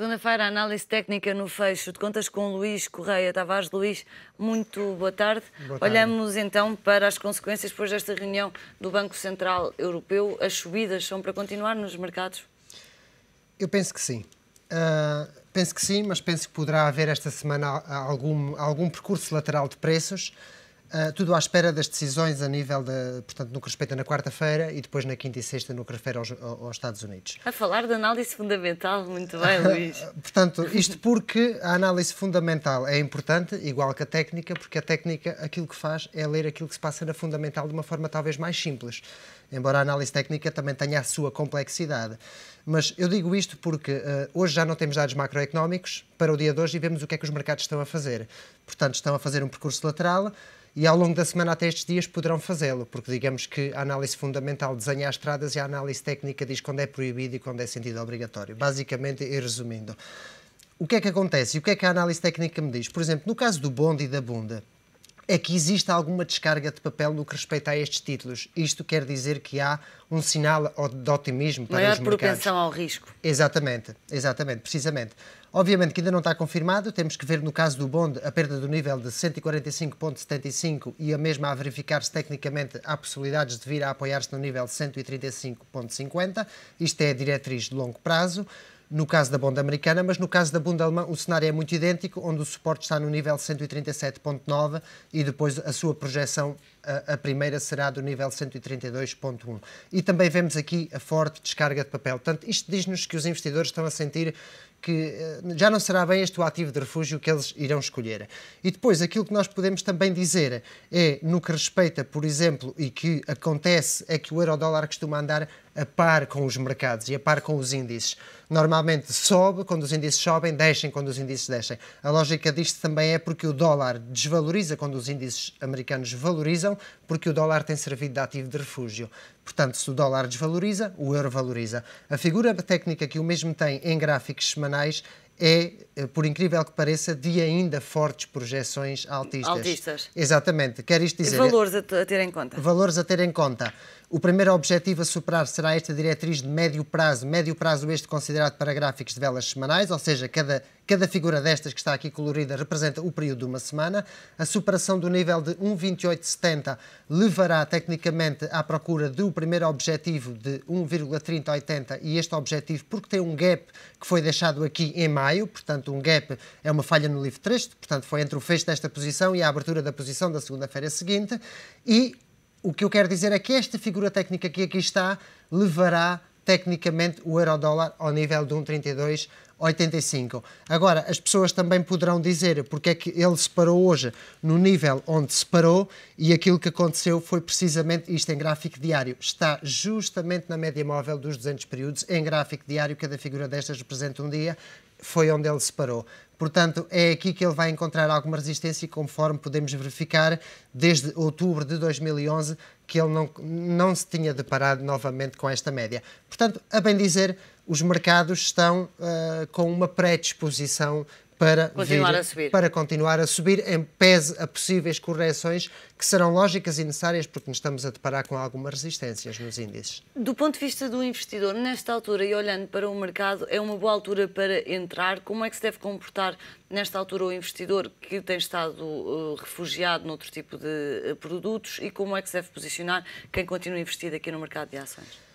Segunda-feira, análise técnica no fecho de contas com Luís Correia Tavares. Luís, muito boa tarde. boa tarde. Olhamos então para as consequências depois desta reunião do Banco Central Europeu. As subidas são para continuar nos mercados? Eu penso que sim. Uh, penso que sim, mas penso que poderá haver esta semana algum, algum percurso lateral de preços. Ah, tudo à espera das decisões a nível portanto, no que respeita na quarta-feira e depois na quinta e sexta no que refere aos, aos Estados Unidos. A falar de análise fundamental, muito bem, ah, Luís. Ah, portanto, isto porque a análise fundamental é importante, igual que a técnica, porque a técnica aquilo que faz é ler aquilo que se passa na fundamental de uma forma talvez mais simples, embora a análise técnica também tenha a sua complexidade. Mas eu digo isto porque uh, hoje já não temos dados macroeconómicos para o dia de hoje e vemos o que é que os mercados estão a fazer. Portanto, estão a fazer um percurso lateral e ao longo da semana até estes dias poderão fazê-lo, porque digamos que a análise fundamental desenha as estradas e a análise técnica diz quando é proibido e quando é sentido obrigatório. Basicamente, e resumindo, o que é que acontece e o que é que a análise técnica me diz? Por exemplo, no caso do bonde e da bunda, é que existe alguma descarga de papel no que respeita a estes títulos. Isto quer dizer que há um sinal de otimismo para Maior os mercados. Maior propensão ao risco. Exatamente, exatamente, precisamente. Obviamente que ainda não está confirmado, temos que ver no caso do Bond a perda do nível de 145.75 e a mesma a verificar se tecnicamente há possibilidades de vir a apoiar-se no nível 135.50. Isto é a diretriz de longo prazo no caso da bunda americana, mas no caso da bunda alemã o cenário é muito idêntico, onde o suporte está no nível 137.9 e depois a sua projeção, a, a primeira, será do nível 132.1. E também vemos aqui a forte descarga de papel. Portanto, isto diz-nos que os investidores estão a sentir que eh, já não será bem este o ativo de refúgio que eles irão escolher. E depois, aquilo que nós podemos também dizer é, no que respeita, por exemplo, e que acontece, é que o euro-dólar costuma andar a par com os mercados e a par com os índices. Normalmente sobe quando os índices sobem, descem quando os índices descem. A lógica disto também é porque o dólar desvaloriza quando os índices americanos valorizam, porque o dólar tem servido de ativo de refúgio. Portanto, se o dólar desvaloriza, o euro valoriza. A figura técnica que o mesmo tem em gráficos semanais é, eh, por incrível que pareça, de ainda fortes projeções altistas. Altistas. Exatamente. Quer isto dizer... E valores a ter em conta. Valores a ter em conta. O primeiro objetivo a superar será esta diretriz de médio prazo. Médio prazo este considerado para gráficos de velas semanais, ou seja, cada, cada figura destas que está aqui colorida representa o período de uma semana. A superação do nível de 1,2870 levará tecnicamente à procura do primeiro objetivo de 1,3080 e este objetivo, porque tem um gap que foi deixado aqui em maio, maio, portanto um gap é uma falha no livro 3, portanto foi entre o fecho desta posição e a abertura da posição da segunda-feira seguinte, e o que eu quero dizer é que esta figura técnica que aqui está levará tecnicamente o euro-dólar ao nível de 1,32 85. Agora, as pessoas também poderão dizer porque é que ele se parou hoje no nível onde se parou e aquilo que aconteceu foi precisamente isto em gráfico diário. Está justamente na média móvel dos 200 períodos, em gráfico diário, cada figura destas representa um dia, foi onde ele se parou. Portanto, é aqui que ele vai encontrar alguma resistência e conforme podemos verificar, desde outubro de 2011, que ele não, não se tinha deparado novamente com esta média. Portanto, a bem dizer, os mercados estão uh, com uma predisposição para continuar, vir, a subir. para continuar a subir, em pese a possíveis correções que serão lógicas e necessárias, porque nos estamos a deparar com algumas resistências nos índices. Do ponto de vista do investidor, nesta altura e olhando para o mercado, é uma boa altura para entrar? Como é que se deve comportar nesta altura o investidor que tem estado uh, refugiado noutro tipo de uh, produtos e como é que se deve posicionar quem continua investido aqui no mercado de ações?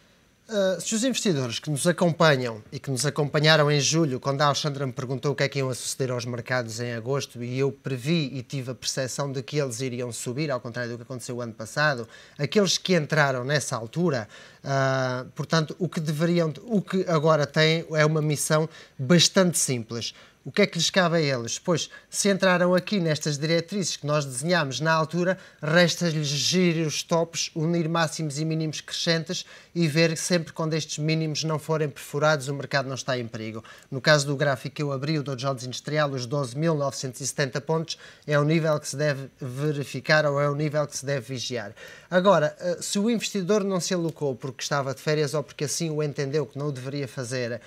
Eh, se os investidores que nos acompanham e que nos acompanharam em julho, quando a Alexandra me perguntou o que é que iam suceder aos mercados em agosto, e eu previ e tive a percepção de que eles iriam subir, ao contrário do que aconteceu o ano passado, aqueles que entraram nessa altura, uh, portanto, o que deveriam, o que agora têm é uma missão bastante simples o que é que lhes cabe a eles? Pois, se entraram aqui nestas diretrizes que nós desenhámos na altura, resta-lhes gerir os tops, unir máximos e mínimos crescentes e ver que sempre quando estes mínimos não forem perfurados, o mercado não está em perigo. No caso do gráfico que eu abri, o Dow Jones Industrial, os 12.970 pontos, é o nível que se deve verificar ou é o nível que se deve vigiar. Agora, eh, se o investidor não se alocou porque estava de férias ou porque assim o entendeu que não o deveria fazer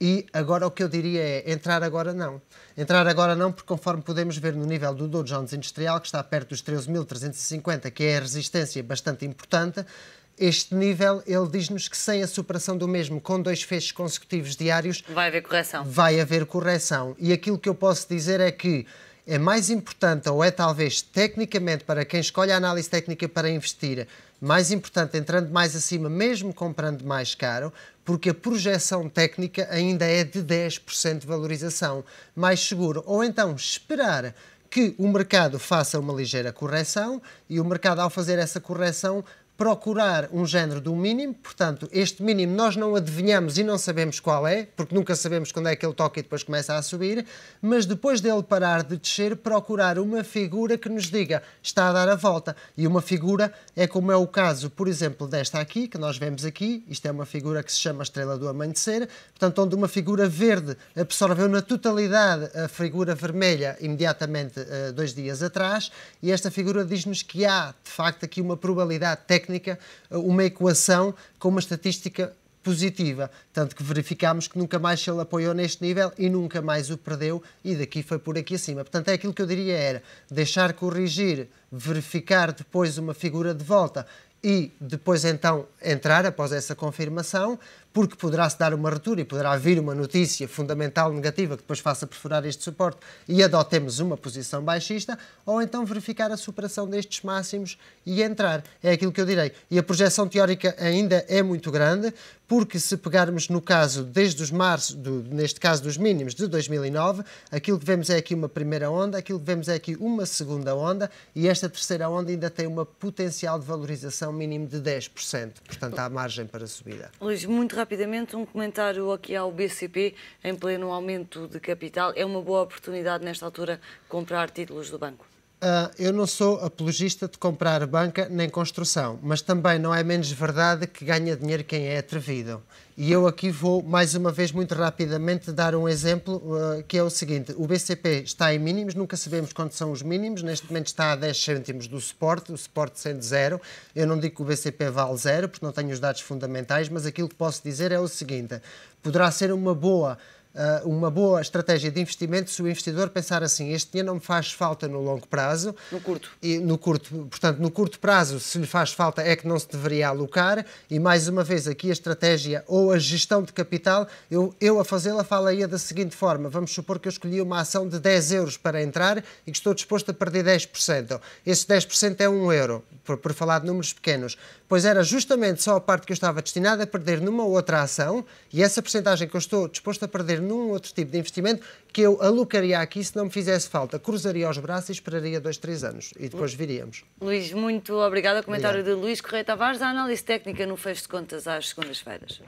e agora o que eu diria é entrar agora não. Entrar agora não, porque conforme podemos ver no nível do Dow Jones Industrial, que está perto dos 13.350, que é a resistência bastante importante, este nível, ele diz-nos que sem a superação do mesmo, com dois fechos consecutivos diários... Vai haver correção. Vai haver correção. E aquilo que eu posso dizer é que é mais importante, ou é talvez tecnicamente, para quem escolhe a análise técnica para investir, mais importante, entrando mais acima, mesmo comprando mais caro, porque a projeção técnica ainda é de 10% de valorização. Mais seguro. Ou então esperar que o mercado faça uma ligeira correção e o mercado, ao fazer essa correção, procurar um género do mínimo, portanto, este mínimo nós não adivinhamos e não sabemos qual é, porque nunca sabemos quando é que ele toca e depois começa a subir, mas depois dele parar de descer, procurar uma figura que nos diga está a dar a volta. E uma figura é como é o caso, por exemplo, desta aqui, que nós vemos aqui, isto é uma figura que se chama Estrela do Amanhecer, portanto, onde uma figura verde absorveu na totalidade a figura vermelha imediatamente eh, dois dias atrás, e esta figura diz-nos que há, de facto, aqui uma probabilidade técnica técnica eh, uma equação com uma estatística positiva, tanto que verificámos que nunca mais ele apoiou neste nível e nunca mais o perdeu e daqui foi por aqui acima. Portanto, é aquilo que eu diria era deixar corrigir, verificar depois uma figura de volta e depois então entrar após essa confirmação, porque poderá-se dar uma retura e poderá vir uma notícia fundamental negativa que depois faça perfurar este suporte e adotemos uma posição baixista, ou então verificar a superação destes máximos e entrar. É aquilo que eu direi. E a projeção teórica ainda é muito grande, porque se pegarmos no caso desde os março, do, neste caso dos mínimos de 2009, aquilo que vemos é aqui uma primeira onda, aquilo que vemos é aqui uma segunda onda e esta terceira onda ainda tem uma potencial de valorização mínimo de 10%. Portanto, há margem para subida. Luís, muito rápido rapidamente um comentário aqui ao BCP, em pleno aumento de capital. É uma boa oportunidade nesta altura comprar títulos do banco? Uh, eu não sou apologista de comprar banca nem construção, mas também não é menos verdade que ganha dinheiro quem é atrevido. E eu aqui vou, mais uma vez, muito rapidamente dar um exemplo, uh, que é o seguinte: o BCP está em mínimos, nunca sabemos quantos são os mínimos, neste momento está a 10 cêntimos do suporte, o suporte sendo zero. Eu não digo que o BCP vale zero, porque não tenho os dados fundamentais, mas aquilo que posso dizer é o seguinte: poderá ser uma boa ah, uma boa estratégia de investimento se o investidor pensar assim, este dinheiro não me faz falta no longo prazo. No curto. E no curto, portanto, no curto prazo, se lhe faz falta é que não se deveria alocar e mais uma vez aqui a estratégia ou a gestão de capital, eu, eu a fazê-la falaria da seguinte forma, vamos supor que eu escolhi uma ação de 10 euros para entrar e que estou disposto a perder 10%. Esse 10% é 1 euro, por, por falar de números pequenos pois era justamente só a parte que eu estava destinada a perder numa outra ação e essa percentagem que eu estou disposto a perder num outro tipo de investimento que eu alocaria aqui se não me fizesse falta. Cruzaria os braços e esperaria dois, três anos e depois viríamos. Luís, muito obrigada. Comentário obrigado. de Luís Correia Tavares, a análise técnica no fecho de contas às segundas-feiras.